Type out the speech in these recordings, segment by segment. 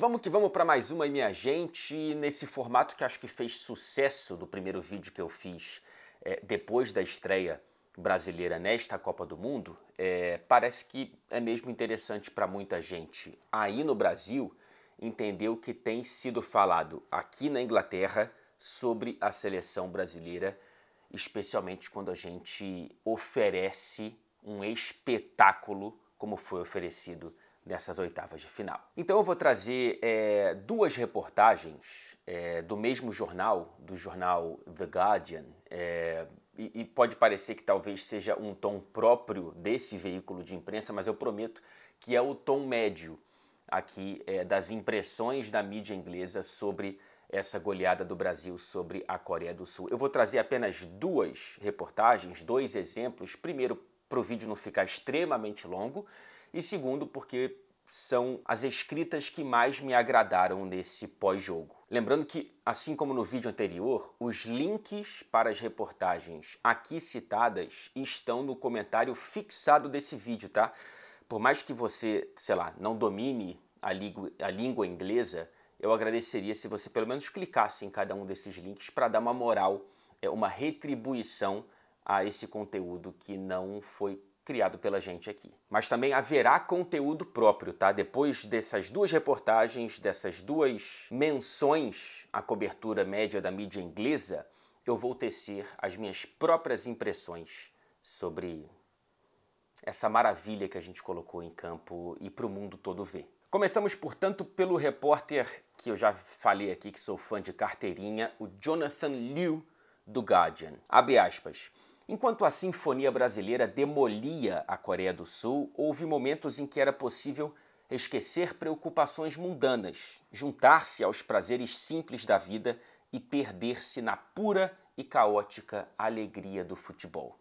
Vamos que vamos para mais uma aí, minha gente, nesse formato que acho que fez sucesso do primeiro vídeo que eu fiz é, depois da estreia brasileira nesta Copa do Mundo, é, parece que é mesmo interessante para muita gente aí no Brasil entender o que tem sido falado aqui na Inglaterra sobre a seleção brasileira, especialmente quando a gente oferece um espetáculo como foi oferecido nessas oitavas de final. Então eu vou trazer é, duas reportagens é, do mesmo jornal, do jornal The Guardian, é, e, e pode parecer que talvez seja um tom próprio desse veículo de imprensa, mas eu prometo que é o tom médio aqui é, das impressões da mídia inglesa sobre essa goleada do Brasil sobre a Coreia do Sul. Eu vou trazer apenas duas reportagens, dois exemplos. Primeiro, para o vídeo não ficar extremamente longo, e segundo, porque são as escritas que mais me agradaram nesse pós-jogo. Lembrando que, assim como no vídeo anterior, os links para as reportagens aqui citadas estão no comentário fixado desse vídeo, tá? Por mais que você, sei lá, não domine a, língua, a língua inglesa, eu agradeceria se você pelo menos clicasse em cada um desses links para dar uma moral, é, uma retribuição a esse conteúdo que não foi criado pela gente aqui. Mas também haverá conteúdo próprio, tá? Depois dessas duas reportagens, dessas duas menções à cobertura média da mídia inglesa, eu vou tecer as minhas próprias impressões sobre essa maravilha que a gente colocou em campo e para o mundo todo ver. Começamos, portanto, pelo repórter que eu já falei aqui que sou fã de carteirinha, o Jonathan Liu, do Guardian. Abre aspas. Enquanto a Sinfonia Brasileira demolia a Coreia do Sul, houve momentos em que era possível esquecer preocupações mundanas, juntar-se aos prazeres simples da vida e perder-se na pura e caótica alegria do futebol.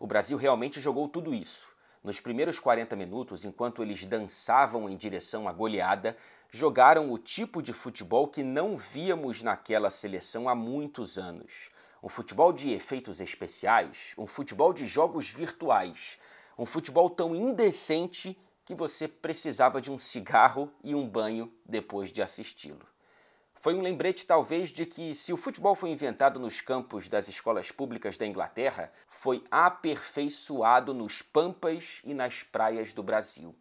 O Brasil realmente jogou tudo isso. Nos primeiros 40 minutos, enquanto eles dançavam em direção à goleada, jogaram o tipo de futebol que não víamos naquela seleção há muitos anos um futebol de efeitos especiais, um futebol de jogos virtuais, um futebol tão indecente que você precisava de um cigarro e um banho depois de assisti-lo. Foi um lembrete, talvez, de que se o futebol foi inventado nos campos das escolas públicas da Inglaterra, foi aperfeiçoado nos pampas e nas praias do Brasil.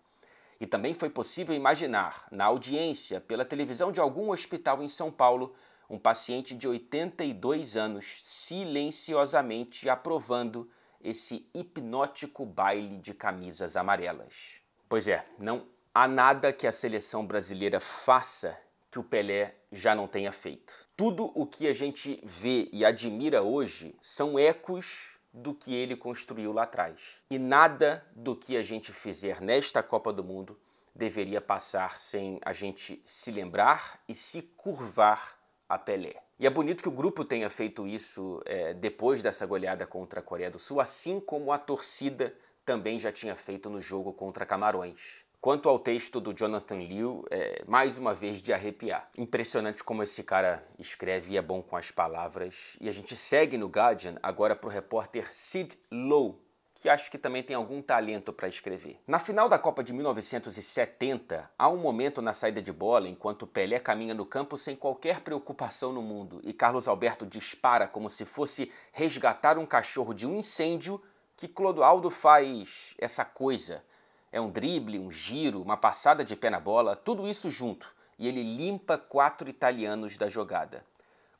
E também foi possível imaginar, na audiência pela televisão de algum hospital em São Paulo, um paciente de 82 anos silenciosamente aprovando esse hipnótico baile de camisas amarelas. Pois é, não há nada que a seleção brasileira faça que o Pelé já não tenha feito. Tudo o que a gente vê e admira hoje são ecos do que ele construiu lá atrás. E nada do que a gente fizer nesta Copa do Mundo deveria passar sem a gente se lembrar e se curvar a Pelé. E é bonito que o grupo tenha feito isso é, depois dessa goleada contra a Coreia do Sul, assim como a torcida também já tinha feito no jogo contra Camarões. Quanto ao texto do Jonathan Liu, é, mais uma vez de arrepiar. Impressionante como esse cara escreve e é bom com as palavras. E a gente segue no Guardian agora para o repórter Sid Lowe, que acho que também tem algum talento para escrever. Na final da Copa de 1970, há um momento na saída de bola enquanto Pelé caminha no campo sem qualquer preocupação no mundo e Carlos Alberto dispara como se fosse resgatar um cachorro de um incêndio que Clodoaldo faz essa coisa. É um drible, um giro, uma passada de pé na bola, tudo isso junto. E ele limpa quatro italianos da jogada.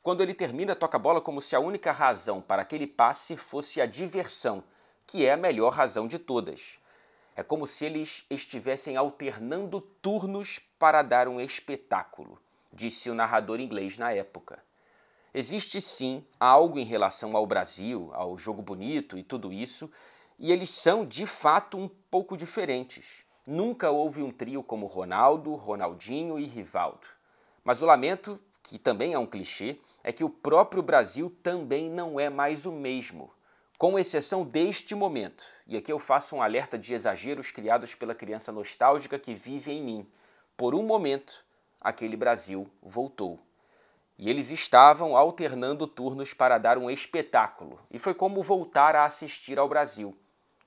Quando ele termina, toca a bola como se a única razão para aquele passe fosse a diversão que é a melhor razão de todas. É como se eles estivessem alternando turnos para dar um espetáculo, disse o narrador inglês na época. Existe sim algo em relação ao Brasil, ao jogo bonito e tudo isso, e eles são de fato um pouco diferentes. Nunca houve um trio como Ronaldo, Ronaldinho e Rivaldo. Mas o lamento, que também é um clichê, é que o próprio Brasil também não é mais o mesmo com exceção deste momento. E aqui eu faço um alerta de exageros criados pela criança nostálgica que vive em mim. Por um momento, aquele Brasil voltou. E eles estavam alternando turnos para dar um espetáculo. E foi como voltar a assistir ao Brasil,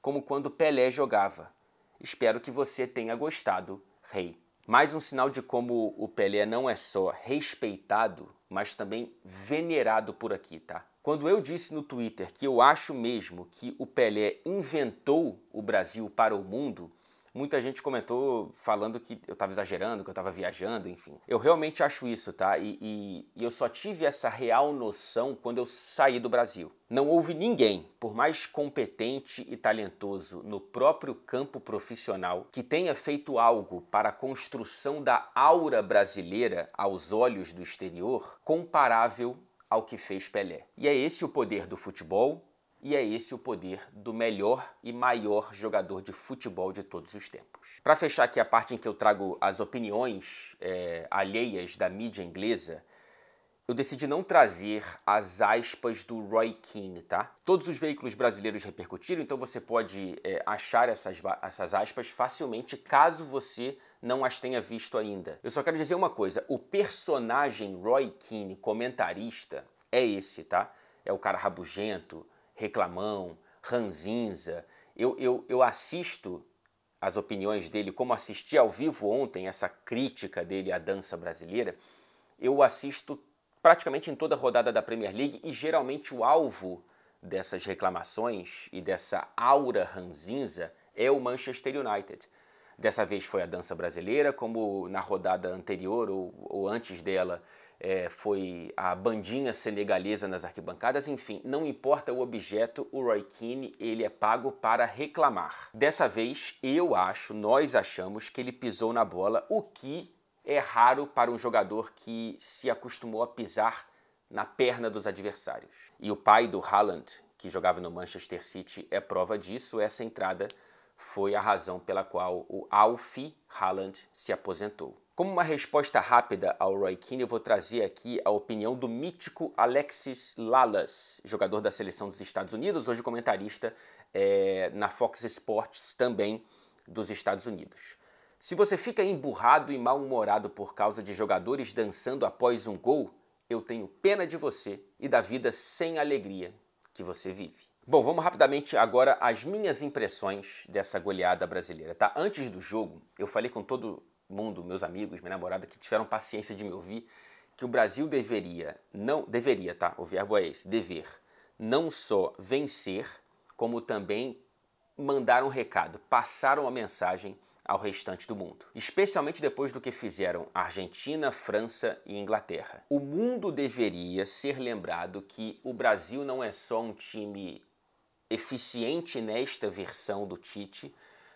como quando Pelé jogava. Espero que você tenha gostado, Rei. Mais um sinal de como o Pelé não é só respeitado, mas também venerado por aqui, tá? Quando eu disse no Twitter que eu acho mesmo que o Pelé inventou o Brasil para o mundo, muita gente comentou falando que eu estava exagerando, que eu estava viajando, enfim. Eu realmente acho isso, tá? E, e, e eu só tive essa real noção quando eu saí do Brasil. Não houve ninguém, por mais competente e talentoso no próprio campo profissional, que tenha feito algo para a construção da aura brasileira aos olhos do exterior comparável ao que fez Pelé. E é esse o poder do futebol, e é esse o poder do melhor e maior jogador de futebol de todos os tempos. Para fechar aqui a parte em que eu trago as opiniões é, alheias da mídia inglesa, eu decidi não trazer as aspas do Roy Keane, tá? Todos os veículos brasileiros repercutiram, então você pode é, achar essas, essas aspas facilmente caso você não as tenha visto ainda. Eu só quero dizer uma coisa: o personagem Roy Keane, comentarista, é esse, tá? É o cara rabugento, reclamão, ranzinza. Eu, eu, eu assisto as opiniões dele, como assisti ao vivo ontem essa crítica dele à dança brasileira. Eu assisto praticamente em toda rodada da Premier League e geralmente o alvo dessas reclamações e dessa aura ranzinza é o Manchester United. Dessa vez foi a dança brasileira, como na rodada anterior ou, ou antes dela é, foi a bandinha senegalesa nas arquibancadas. Enfim, não importa o objeto, o Roy Keane ele é pago para reclamar. Dessa vez eu acho, nós achamos que ele pisou na bola, o que é raro para um jogador que se acostumou a pisar na perna dos adversários. E o pai do Haaland, que jogava no Manchester City, é prova disso. Essa entrada foi a razão pela qual o Alfie Haaland se aposentou. Como uma resposta rápida ao Roy Keane, eu vou trazer aqui a opinião do mítico Alexis Lalas, jogador da seleção dos Estados Unidos, hoje comentarista é, na Fox Sports também dos Estados Unidos. Se você fica emburrado e mal-humorado por causa de jogadores dançando após um gol, eu tenho pena de você e da vida sem alegria que você vive. Bom, vamos rapidamente agora às minhas impressões dessa goleada brasileira, tá? Antes do jogo, eu falei com todo mundo, meus amigos, minha namorada, que tiveram paciência de me ouvir, que o Brasil deveria, não, deveria, tá? O verbo é esse, dever, não só vencer, como também mandar um recado, passar uma mensagem ao restante do mundo, especialmente depois do que fizeram Argentina, França e Inglaterra. O mundo deveria ser lembrado que o Brasil não é só um time eficiente nesta versão do Tite,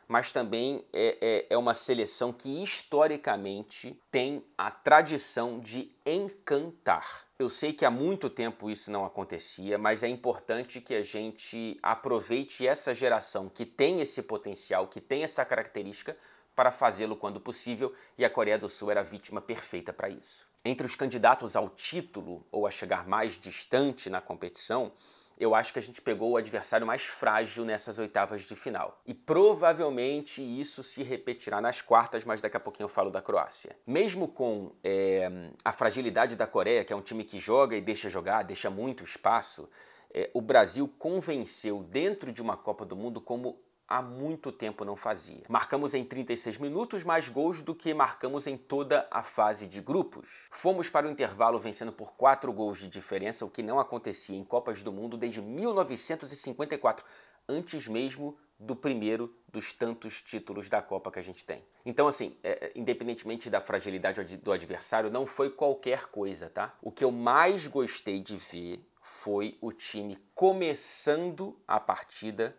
mas também é, é, é uma seleção que historicamente tem a tradição de encantar. Eu sei que há muito tempo isso não acontecia, mas é importante que a gente aproveite essa geração que tem esse potencial, que tem essa característica, para fazê-lo quando possível, e a Coreia do Sul era a vítima perfeita para isso. Entre os candidatos ao título ou a chegar mais distante na competição, eu acho que a gente pegou o adversário mais frágil nessas oitavas de final. E provavelmente isso se repetirá nas quartas, mas daqui a pouquinho eu falo da Croácia. Mesmo com é, a fragilidade da Coreia, que é um time que joga e deixa jogar, deixa muito espaço, é, o Brasil convenceu dentro de uma Copa do Mundo como há muito tempo não fazia. Marcamos em 36 minutos mais gols do que marcamos em toda a fase de grupos. Fomos para o intervalo vencendo por 4 gols de diferença, o que não acontecia em Copas do Mundo desde 1954, antes mesmo do primeiro dos tantos títulos da Copa que a gente tem. Então, assim, é, é independentemente da fragilidade do adversário, não foi qualquer coisa, tá? O que eu mais gostei de ver foi o time começando a partida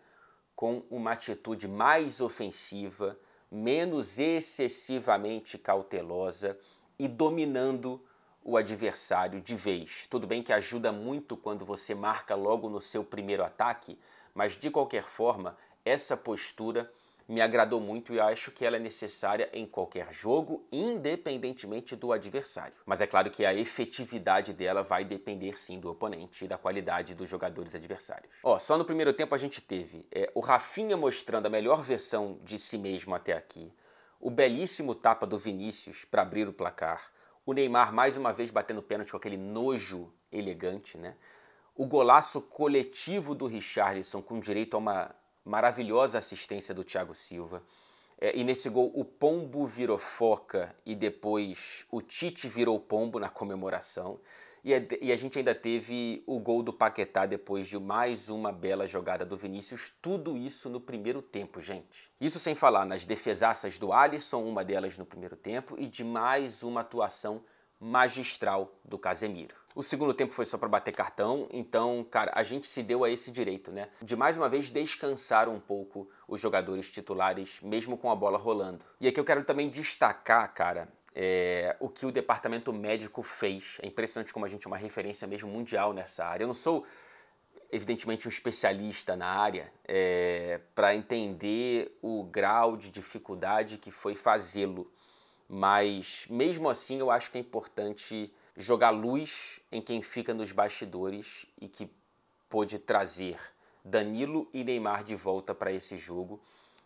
com uma atitude mais ofensiva, menos excessivamente cautelosa e dominando o adversário de vez. Tudo bem que ajuda muito quando você marca logo no seu primeiro ataque, mas de qualquer forma, essa postura me agradou muito e acho que ela é necessária em qualquer jogo, independentemente do adversário. Mas é claro que a efetividade dela vai depender sim do oponente e da qualidade dos jogadores adversários. Ó, só no primeiro tempo a gente teve é, o Rafinha mostrando a melhor versão de si mesmo até aqui, o belíssimo tapa do Vinícius para abrir o placar, o Neymar mais uma vez batendo pênalti com aquele nojo elegante, né? O golaço coletivo do Richarlison com direito a uma maravilhosa assistência do Thiago Silva. É, e nesse gol, o pombo virou foca e depois o Tite virou pombo na comemoração. E a, é e a gente ainda teve o gol do Paquetá depois de mais uma bela jogada do Vinícius. Tudo isso no primeiro tempo, gente. Isso sem falar nas defesaças do Alisson, uma delas no primeiro tempo, e de mais uma atuação magistral do Casemiro. O segundo tempo foi só para bater cartão, então, cara, a gente se deu a esse direito, né? De mais uma vez descansar um pouco os jogadores titulares, mesmo com a bola rolando. E aqui eu quero também destacar, cara, é, o que o departamento médico fez. É impressionante como a gente é uma referência mesmo mundial nessa área. Eu não sou, evidentemente, um especialista na área é, eh, para entender o grau de dificuldade que foi fazê-lo, mas mesmo assim eu acho que é importante jogar luz em quem fica nos bastidores e que pôde trazer Danilo e Neymar de volta para esse jogo.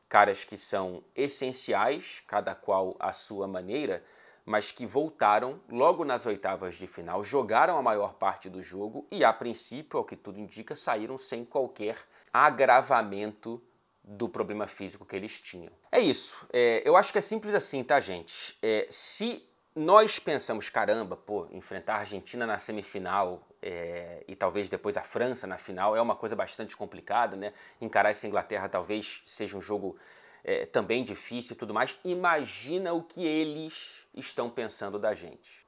Caras que são essenciais, cada qual à sua maneira, mas que voltaram logo nas oitavas de final, jogaram a maior parte do jogo e, a princípio, ao que tudo indica, saíram sem qualquer agravamento do problema físico que eles tinham. É isso. É, eu acho que é simples assim, tá, gente? É, se nós pensamos, caramba, pô, enfrentar a Argentina na semifinal é, e talvez depois a França na final é uma coisa bastante complicada, né? Encarar essa Inglaterra talvez seja um jogo é, também difícil e tudo mais. Imagina o que eles estão pensando da gente.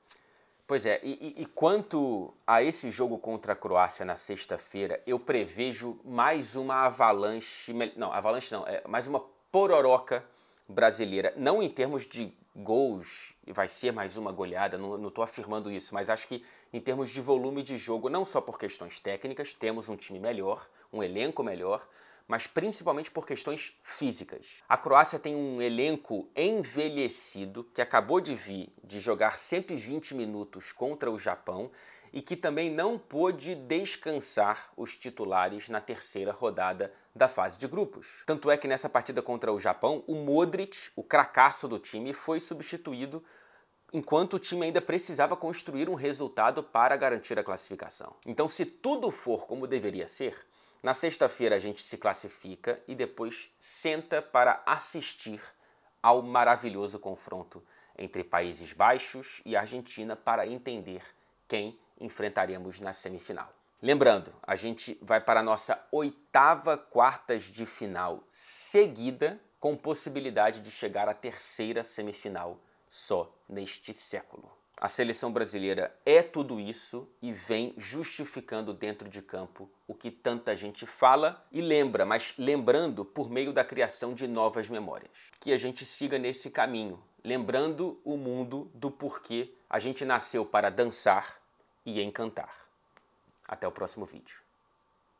Pois é, e, e quanto a esse jogo contra a Croácia na sexta-feira, eu prevejo mais uma avalanche, não, avalanche não, é, mais uma pororoca brasileira, não em termos de gols, vai ser mais uma goleada, não estou afirmando isso, mas acho que em termos de volume de jogo, não só por questões técnicas, temos um time melhor, um elenco melhor, mas principalmente por questões físicas. A Croácia tem um elenco envelhecido que acabou de vir de jogar 120 minutos contra o Japão e que também não pôde descansar os titulares na terceira rodada da fase de grupos. Tanto é que nessa partida contra o Japão, o Modric, o cracaço do time, foi substituído enquanto o time ainda precisava construir um resultado para garantir a classificação. Então, se tudo for como deveria ser, na sexta-feira a gente se classifica e depois senta para assistir ao maravilhoso confronto entre Países Baixos e Argentina para entender quem enfrentaríamos na semifinal. Lembrando, a gente vai para a nossa oitava quartas de final seguida, com possibilidade de chegar à terceira semifinal só neste século. A seleção brasileira é tudo isso e vem justificando dentro de campo o que tanta gente fala e lembra, mas lembrando por meio da criação de novas memórias. Que a gente siga nesse caminho, lembrando o mundo do porquê a gente nasceu para dançar e encantar. Até o próximo vídeo.